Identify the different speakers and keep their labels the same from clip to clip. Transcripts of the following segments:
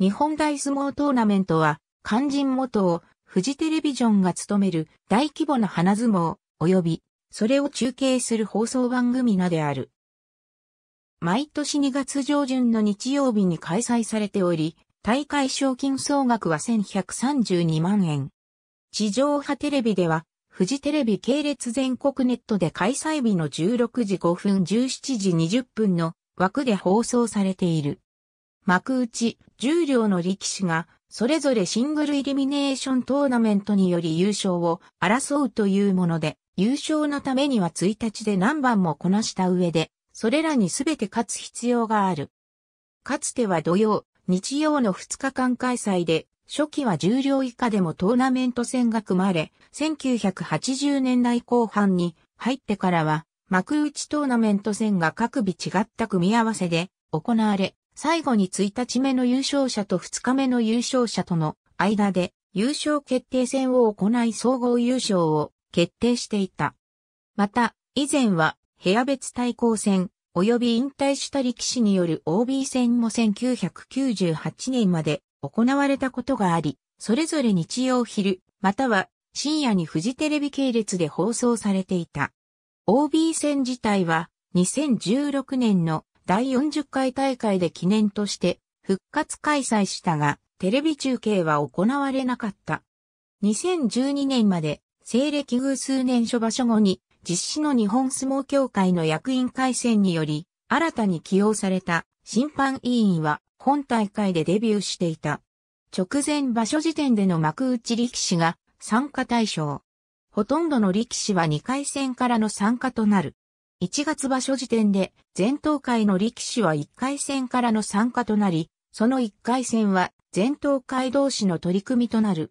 Speaker 1: 日本大相撲トーナメントは、肝心元を、フジテレビジョンが務める大規模な花相撲、及び、それを中継する放送番組なである。毎年2月上旬の日曜日に開催されており、大会賞金総額は1132万円。地上波テレビでは、フジテレビ系列全国ネットで開催日の16時5分17時20分の枠で放送されている。幕内重量の力士が、それぞれシングルイルミネーショントーナメントにより優勝を争うというもので、優勝のためには1日で何番もこなした上で、それらに全て勝つ必要がある。かつては土曜、日曜の2日間開催で、初期は重量以下でもトーナメント戦が組まれ、1980年代後半に入ってからは、幕内トーナメント戦が各日違った組み合わせで行われ、最後に1日目の優勝者と2日目の優勝者との間で優勝決定戦を行い総合優勝を決定していた。また、以前は部屋別対抗戦及び引退した力士による OB 戦も1998年まで行われたことがあり、それぞれ日曜昼、または深夜にフジテレビ系列で放送されていた。OB 戦自体は2016年の第40回大会で記念として復活開催したが、テレビ中継は行われなかった。2012年まで西暦偶数年初場所後に実施の日本相撲協会の役員改選により、新たに起用された審判委員は本大会でデビューしていた。直前場所時点での幕内力士が参加対象。ほとんどの力士は2回戦からの参加となる。1月場所時点で、全東会の力士は1回戦からの参加となり、その1回戦は、全東会同士の取り組みとなる。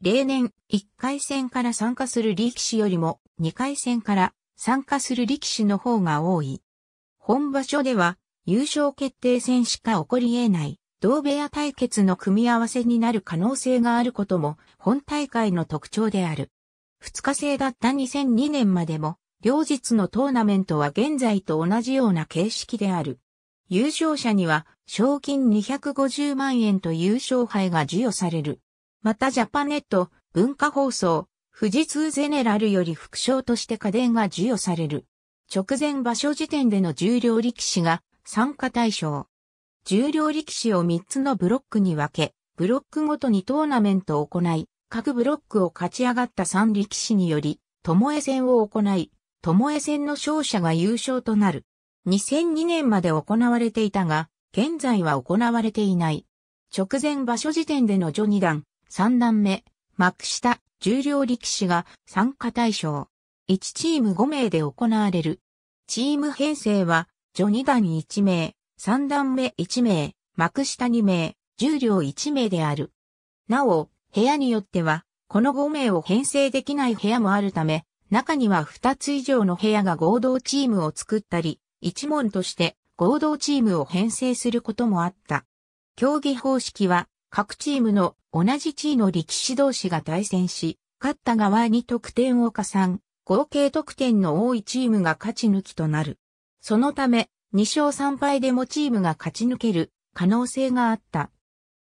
Speaker 1: 例年、1回戦から参加する力士よりも、2回戦から参加する力士の方が多い。本場所では、優勝決定戦しか起こり得ない、同部屋対決の組み合わせになる可能性があることも、本大会の特徴である。2日制だった2002年までも、両日のトーナメントは現在と同じような形式である。優勝者には賞金250万円と優勝杯が授与される。またジャパネット、文化放送、富士通ゼネラルより副賞として家電が授与される。直前場所時点での重量力士が参加対象。重量力士を3つのブロックに分け、ブロックごとにトーナメントを行い、各ブロックを勝ち上がった3力士により、ともえ戦を行い、巴戦の勝者が優勝となる。2002年まで行われていたが、現在は行われていない。直前場所時点での序二段、三段目、幕下、重量力士が参加対象。1チーム5名で行われる。チーム編成は、序二段1名、三段目1名、幕下2名、重量1名である。なお、部屋によっては、この5名を編成できない部屋もあるため、中には2つ以上の部屋が合同チームを作ったり、一門として合同チームを編成することもあった。競技方式は各チームの同じ地位の力士同士が対戦し、勝った側に得点を加算、合計得点の多いチームが勝ち抜きとなる。そのため、2勝3敗でもチームが勝ち抜ける可能性があった。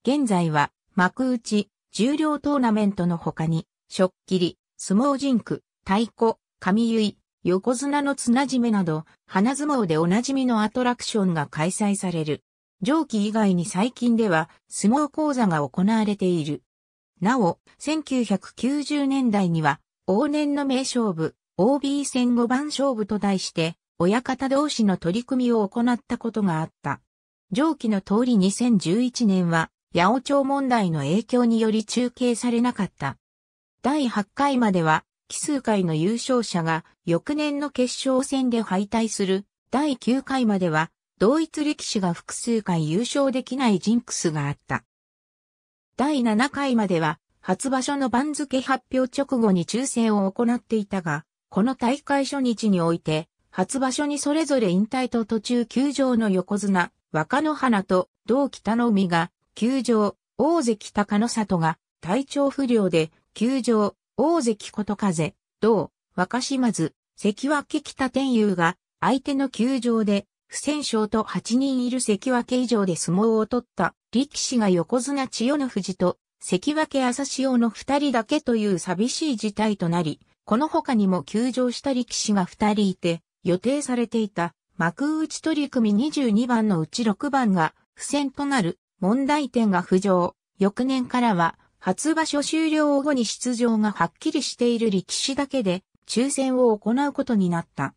Speaker 1: 現在は幕内、重量トーナメントの他に、っきり、相撲ンク、太鼓、神結、横綱の綱締めなど、花相撲でおなじみのアトラクションが開催される。上記以外に最近では相撲講座が行われている。なお、1990年代には、往年の名勝負、OB 戦後番勝負と題して、親方同士の取り組みを行ったことがあった。上記の通り2011年は、八百長問題の影響により中継されなかった。第8回までは、奇数回の優勝者が翌年の決勝戦で敗退する第9回までは同一力士が複数回優勝できないジンクスがあった。第7回までは初場所の番付発表直後に抽選を行っていたが、この大会初日において、初場所にそれぞれ引退と途中休場の横綱、若野花と同北の海が休場、大関高野里が体調不良で休場、大関こと風、同、若島津、関脇北天佑が、相手の球場で、不戦勝と8人いる関脇以上で相撲を取った力士が横綱千代の富士と関脇朝潮の二人だけという寂しい事態となり、この他にも休場した力士が二人いて、予定されていた幕内取組22番のうち6番が不戦となる問題点が浮上。翌年からは初場所終了後に出場がはっきりしている力士だけで、抽選を行うことになった。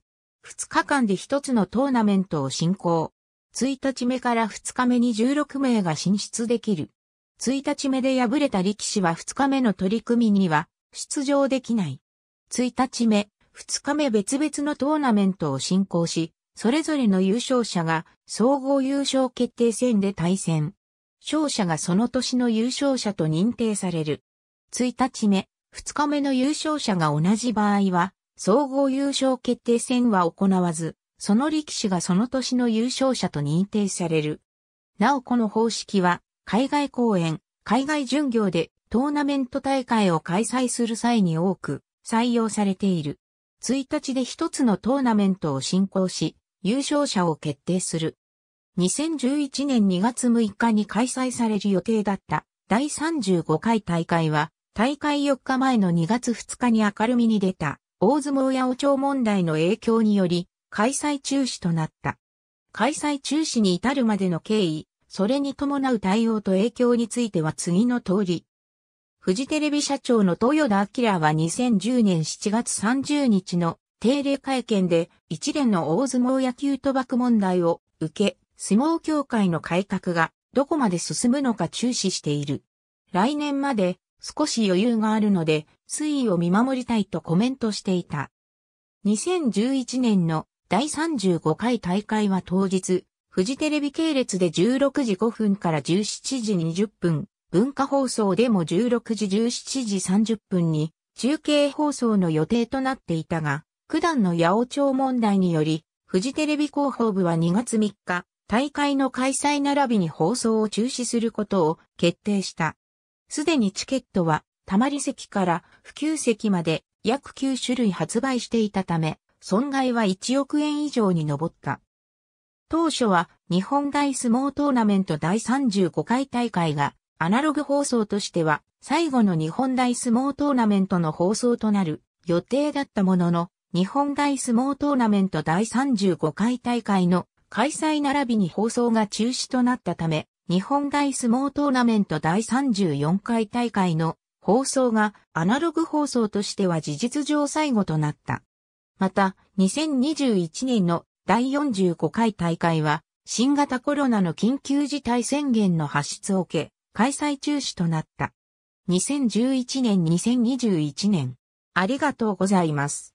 Speaker 1: 2日間で1つのトーナメントを進行。1日目から2日目に16名が進出できる。1日目で敗れた力士は2日目の取り組みには出場できない。1日目、2日目別々のトーナメントを進行し、それぞれの優勝者が総合優勝決定戦で対戦。勝者がその年の優勝者と認定される。1日目、2日目の優勝者が同じ場合は、総合優勝決定戦は行わず、その力士がその年の優勝者と認定される。なおこの方式は、海外公演、海外巡業でトーナメント大会を開催する際に多く採用されている。1日で一つのトーナメントを進行し、優勝者を決定する。2011年2月6日に開催される予定だった第35回大会は、大会4日前の2月2日に明るみに出た、大相撲八お長問題の影響により、開催中止となった。開催中止に至るまでの経緯、それに伴う対応と影響については次の通り。富士テレビ社長の豊田明は2010年7月30日の定例会見で一連の大相撲野球賭博問題を受け、相撲協会の改革がどこまで進むのか注視している。来年まで少し余裕があるので推移を見守りたいとコメントしていた。2011年の第35回大会は当日、フジテレビ系列で16時5分から17時20分、文化放送でも16時17時30分に中継放送の予定となっていたが、九段の八百長問題により、フジテレビ広報部は2月3日、大会の開催並びに放送を中止することを決定した。すでにチケットは、たまり席から普及席まで約9種類発売していたため、損害は1億円以上に上った。当初は日本大相撲トーナメント第35回大会がアナログ放送としては最後の日本大相撲トーナメントの放送となる予定だったものの日本大相撲トーナメント第35回大会の開催並びに放送が中止となったため、日本大相撲トーナメント第34回大会の放送がアナログ放送としては事実上最後となった。また、2021年の第45回大会は、新型コロナの緊急事態宣言の発出を受け、開催中止となった。2011年2021年。ありがとうございます。